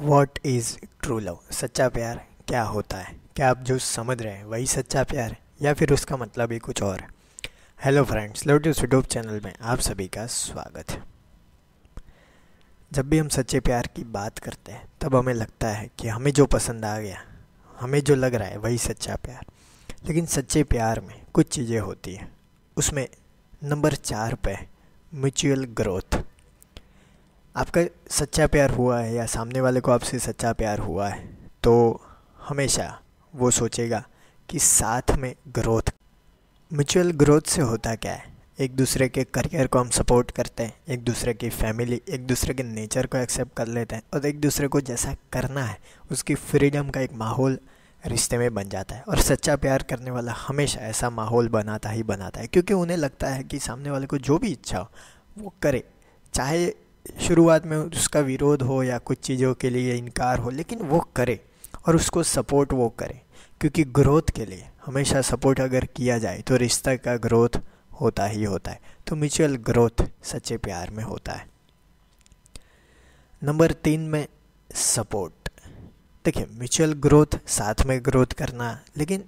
what is true love सच्चा प्यार क्या होता है क्या आप जो समझ रहे हैं वही सच्चा प्यार है या फिर उसका मतलब ही कुछ और है hello friends Lotus YouTube channel में आप सभी का स्वागत है जब भी हम सच्चे प्यार की बात करते हैं तब हमें लगता है कि हमें जो पसंद आ गया हमें जो लग रहा है वही सच्चा प्यार लेकिन सच्चे प्यार में कुछ चीज़ें होती हैं उसमें नंबर चार पे म्यूचुअल ग्रोथ आपका सच्चा प्यार हुआ है या सामने वाले को आपसे सच्चा प्यार हुआ है तो हमेशा वो सोचेगा कि साथ में ग्रोथ म्यूचुअल ग्रोथ से होता क्या है एक दूसरे के करियर को हम सपोर्ट करते हैं एक दूसरे की फैमिली एक दूसरे के नेचर को एक्सेप्ट कर लेते हैं और एक दूसरे को जैसा करना है उसकी फ्रीडम का एक माहौल रिश्ते में बन जाता है और सच्चा प्यार करने वाला हमेशा ऐसा माहौल बनाता ही बनाता है क्योंकि उन्हें लगता है कि सामने वाले को जो भी इच्छा हो वो करे चाहे शुरुआत में उसका विरोध हो या कुछ चीज़ों के लिए इनकार हो लेकिन वो करे और उसको सपोर्ट वो करे क्योंकि ग्रोथ के लिए हमेशा सपोर्ट अगर किया जाए तो रिश्ता का ग्रोथ होता ही होता है तो म्यूचुअल ग्रोथ सच्चे प्यार में होता है नंबर तीन में सपोर्ट देखिए म्यूचुअल ग्रोथ साथ में ग्रोथ करना लेकिन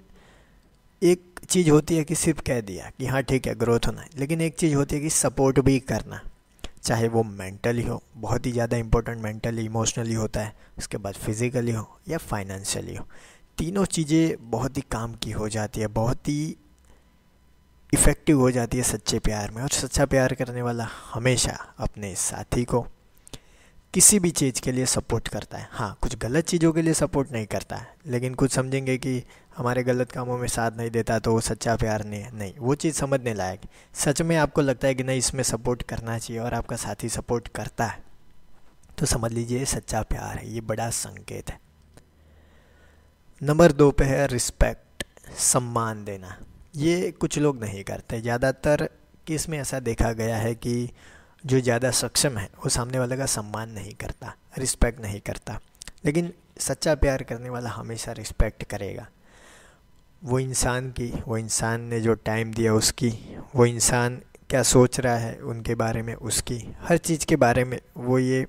एक चीज़ होती है कि सिर्फ कह दिया कि हाँ ठीक है ग्रोथ होना है लेकिन एक चीज़ होती है कि सपोर्ट भी करना चाहे वो मेंटली हो बहुत ही ज़्यादा इम्पोर्टेंट मेंटली इमोशनली होता है उसके बाद फिज़िकली हो या फाइनेंशियली हो तीनों चीज़ें बहुत ही काम की हो जाती है बहुत ही इफ़ेक्टिव हो जाती है सच्चे प्यार में और सच्चा प्यार करने वाला हमेशा अपने साथी को किसी भी चीज़ के लिए सपोर्ट करता है हाँ कुछ गलत चीज़ों के लिए सपोर्ट नहीं करता है लेकिन कुछ समझेंगे कि हमारे गलत कामों में साथ नहीं देता तो वो सच्चा प्यार नहीं है नहीं वो चीज़ समझने लायक सच में आपको लगता है कि नहीं इसमें सपोर्ट करना चाहिए और आपका साथी सपोर्ट करता है तो समझ लीजिए सच्चा प्यार है ये बड़ा संकेत है नंबर दो पे है रिस्पेक्ट सम्मान देना ये कुछ लोग नहीं करते ज़्यादातर केस में ऐसा देखा गया है कि जो ज़्यादा सक्षम है वो सामने वाले का सम्मान नहीं करता रिस्पेक्ट नहीं करता लेकिन सच्चा प्यार करने वाला हमेशा रिस्पेक्ट करेगा वो इंसान की वो इंसान ने जो टाइम दिया उसकी वो इंसान क्या सोच रहा है उनके बारे में उसकी हर चीज़ के बारे में वो ये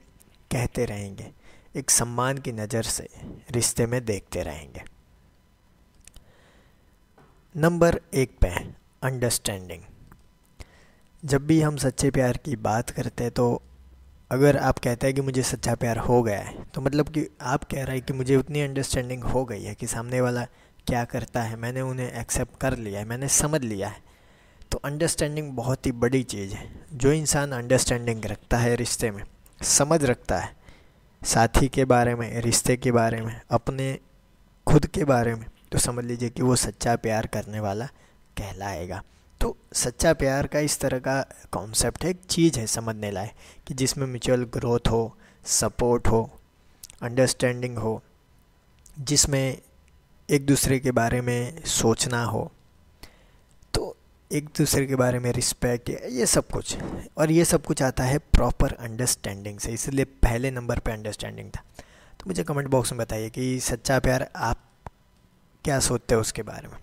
कहते रहेंगे एक सम्मान की नज़र से रिश्ते में देखते रहेंगे नंबर एक पे अंडरस्टैंडिंग जब भी हम सच्चे प्यार की बात करते हैं तो अगर आप कहते हैं कि मुझे सच्चा प्यार हो गया है तो मतलब कि आप कह रहे हैं कि मुझे उतनी अंडरस्टैंडिंग हो गई है कि सामने वाला क्या करता है मैंने उन्हें एक्सेप्ट कर लिया है मैंने समझ लिया है तो अंडरस्टैंडिंग बहुत ही बड़ी चीज़ है जो इंसान अंडरस्टैंडिंग रखता है रिश्ते में समझ रखता है साथी के बारे में रिश्ते के बारे में अपने खुद के बारे में तो समझ लीजिए कि वो सच्चा प्यार करने वाला कहलाएगा तो सच्चा प्यार का इस तरह का कॉन्सेप्ट है एक चीज़ है समझने लायक कि जिसमें म्यूचुअल ग्रोथ हो सपोर्ट हो अंडरस्टैंडिंग हो जिसमें एक दूसरे के बारे में सोचना हो तो एक दूसरे के बारे में रिस्पेक्ट ये सब कुछ और ये सब कुछ आता है प्रॉपर अंडरस्टैंडिंग से इसलिए पहले नंबर पे अंडरस्टैंडिंग था तो मुझे कमेंट बॉक्स में बताइए कि सच्चा प्यार आप क्या सोचते हो उसके बारे में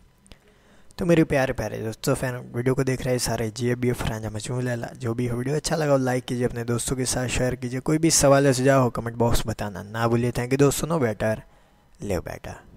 तो मेरे प्यारे प्यारे दोस्तों फैन वीडियो को देख रहे सारे जी बी एफ राजा मजमू लैला जो भी हो वीडियो अच्छा लगा हो लाइक कीजिए अपने दोस्तों के साथ शेयर कीजिए कोई भी सवाल या सुझाव हो कमेंट बॉक्स बताना ना भूलिए थैंक यू दोस्तों नो बेटर लिव बेटर